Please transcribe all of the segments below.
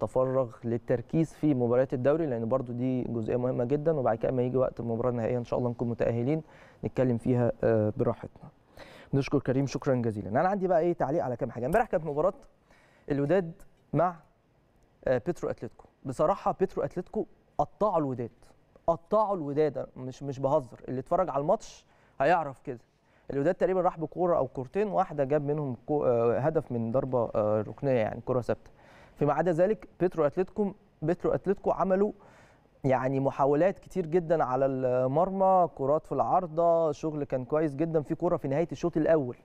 تفرغ للتركيز في مباريات الدوري لان برضو دي جزئيه مهمه جدا وبعد كده اما يجي وقت المباراه النهائيه ان شاء الله نكون متاهلين نتكلم فيها آه، براحتنا نشكر كريم شكرا جزيلا انا عندي بقى ايه تعليق على كام حاجه امبارح كانت مباراه الوداد مع آه، بيترو اتلتيكو بصراحه بيترو اتلتيكو قطعوا الوداد قطعوا الوداد مش مش بهزر اللي اتفرج على الماتش هيعرف كده الوداد تقريبا راح بكوره او كورتين واحده جاب منهم آه، هدف من ضربه ركنيه يعني كره ثابته فيما عدا ذلك بيترو اتلتيكو بيترو اتلتيكو عملوا يعني محاولات كتير جدا على المرمى كرات في العارضه شغل كان كويس جدا في كره في نهايه الشوط الاول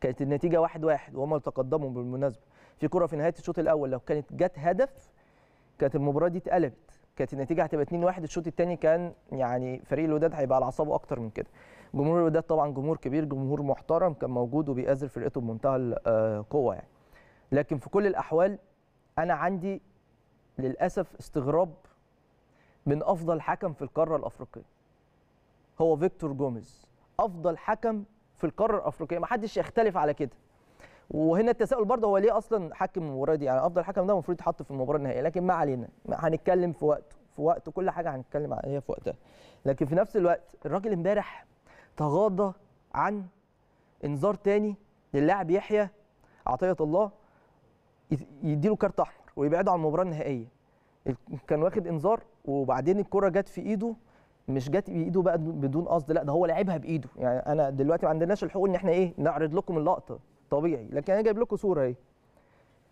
كانت النتيجه 1-1 واحد واحد وهم تقدموا بالمناسبه في كره في نهايه الشوط الاول لو كانت جت هدف كانت المباراه دي اتقلبت كانت النتيجه هتبقى 2-1 الشوط الثاني كان يعني فريق الوداد هيبقى على اعصابه اكتر من كده جمهور الوداد طبعا جمهور كبير جمهور محترم كان موجود وبيأذر فرقته بمنتهى آه، القوه يعني لكن في كل الاحوال انا عندي للاسف استغراب من افضل حكم في القاره الافريقيه هو فيكتور جوميز افضل حكم في القاره الافريقيه ما حدش يختلف على كده وهنا التساؤل برضه هو ليه اصلا حكم المباراه دي يعني افضل حكم ده المفروض يتحط في المباراه النهائيه لكن ما علينا هنتكلم في وقته في وقت كل حاجه هنتكلم عليها في وقتها لكن في نفس الوقت الراجل امبارح تغاضى عن انذار تاني للاعب يحيى عطيه الله يديله كارت احمر ويبعده عن المباراه النهائيه كان واخد انذار وبعدين الكره جت في ايده مش جت بايده بقى بدون قصد لا ده هو لعبها بايده يعني انا دلوقتي ما عندناش الحقوق ان احنا ايه نعرض لكم اللقطه طبيعي لكن انا جايب لكم صوره اهي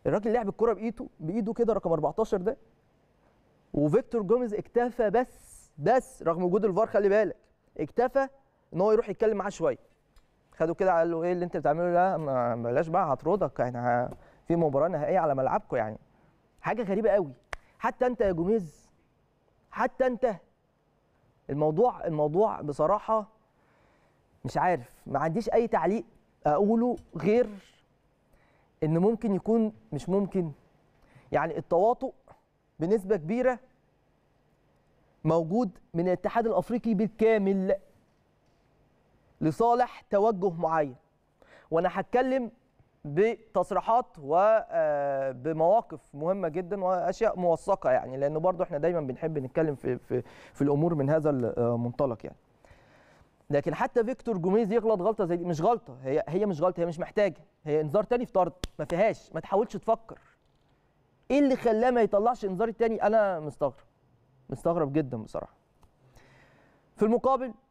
الراجل لعب الكره بايده بايده كده رقم 14 ده وفيكتور جوميز اكتفى بس بس رغم وجود الفار خلي بالك اكتفى ان هو يروح يتكلم معاه شويه خدوا كده قال له ايه اللي انت بتعمله ده بلاش بقى هطردك احنا في مباراه نهائيه على ملعبكم يعني حاجه غريبه قوي حتى انت يا جوميز حتى انت الموضوع الموضوع بصراحه مش عارف ما عنديش اي تعليق اقوله غير ان ممكن يكون مش ممكن يعني التواطؤ بنسبه كبيره موجود من الاتحاد الافريقي بالكامل لصالح توجه معين وانا هتكلم بتصريحات وبمواقف آه، مهمه جدا واشياء موثقه يعني لانه برضو احنا دايما بنحب نتكلم في في في الامور من هذا آه، المنطلق يعني لكن حتى فيكتور جوميز يغلط غلطه زي دي مش غلطه هي هي مش غلطه هي مش محتاجه هي انذار تاني في طرد ما فيهاش ما تحاولش تفكر ايه اللي خلاه ما يطلعش انذار التاني انا مستغرب مستغرب جدا بصراحه في المقابل